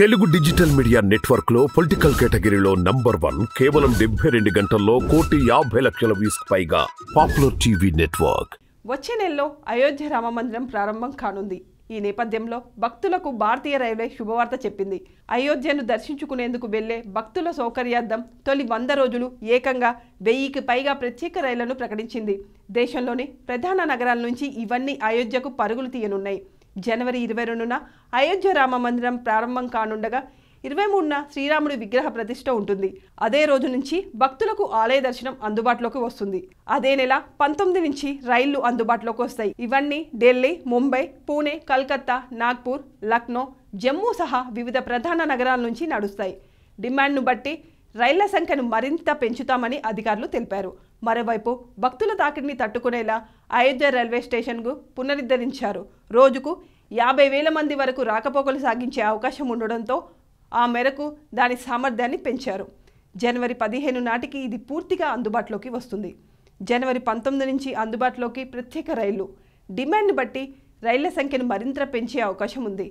Telugu digital media network లో political కేటగిరీలో number one కేవలం డెబ్బై రెండు గంటల్లో కోటి యాభై లక్షల వ్యూస్ పైగా పాపులర్ టీవీ నెట్వర్క్ వచ్చే నెలలో అయోధ్య రామ మందిరం ప్రారంభం కానుంది ఈ నేపథ్యంలో భక్తులకు భారతీయ రైల్వే శుభవార్త చెప్పింది అయోధ్యను దర్శించుకునేందుకు వెళ్లే భక్తుల సౌకర్యార్థం తొలి వంద రోజులు ఏకంగా వెయ్యికి పైగా ప్రత్యేక రైళ్లను ప్రకటించింది దేశంలోని ప్రధాన నగరాల నుంచి ఇవన్నీ అయోధ్యకు పరుగులు తీయనున్నాయి జనవరి ఇరవై రెండున అయోధ్య రామ మందిరం ప్రారంభం కానుండగా ఇరవై మూడున శ్రీరాముడి విగ్రహ ప్రతిష్ట ఉంటుంది అదే రోజు నుంచి భక్తులకు ఆలయ దర్శనం అందుబాటులోకి వస్తుంది అదే నెల పంతొమ్మిది నుంచి రైళ్లు అందుబాటులోకి వస్తాయి ఇవన్నీ ఢిల్లీ ముంబై పూణే కల్కత్తా నాగ్పూర్ లక్నో జమ్మూ సహా వివిధ ప్రధాన నగరాల నుంచి నడుస్తాయి డిమాండ్ను బట్టి రైళ్ల సంఖ్యను మరింత పెంచుతామని అధికారులు తెలిపారు మరోవైపు భక్తుల తాకిడిని తట్టుకునేలా అయోధ్య రైల్వే స్టేషన్కు పునరుద్ధరించారు రోజుకు యాభై వేల మంది వరకు రాకపోకలు సాగించే అవకాశం ఉండడంతో ఆ మేరకు దాని సామర్థ్యాన్ని పెంచారు జనవరి పదిహేను నాటికి ఇది పూర్తిగా అందుబాటులోకి వస్తుంది జనవరి పంతొమ్మిది నుంచి అందుబాటులోకి ప్రత్యేక రైళ్లు డిమాండ్ బట్టి రైళ్ల సంఖ్యను మరింత పెంచే అవకాశం ఉంది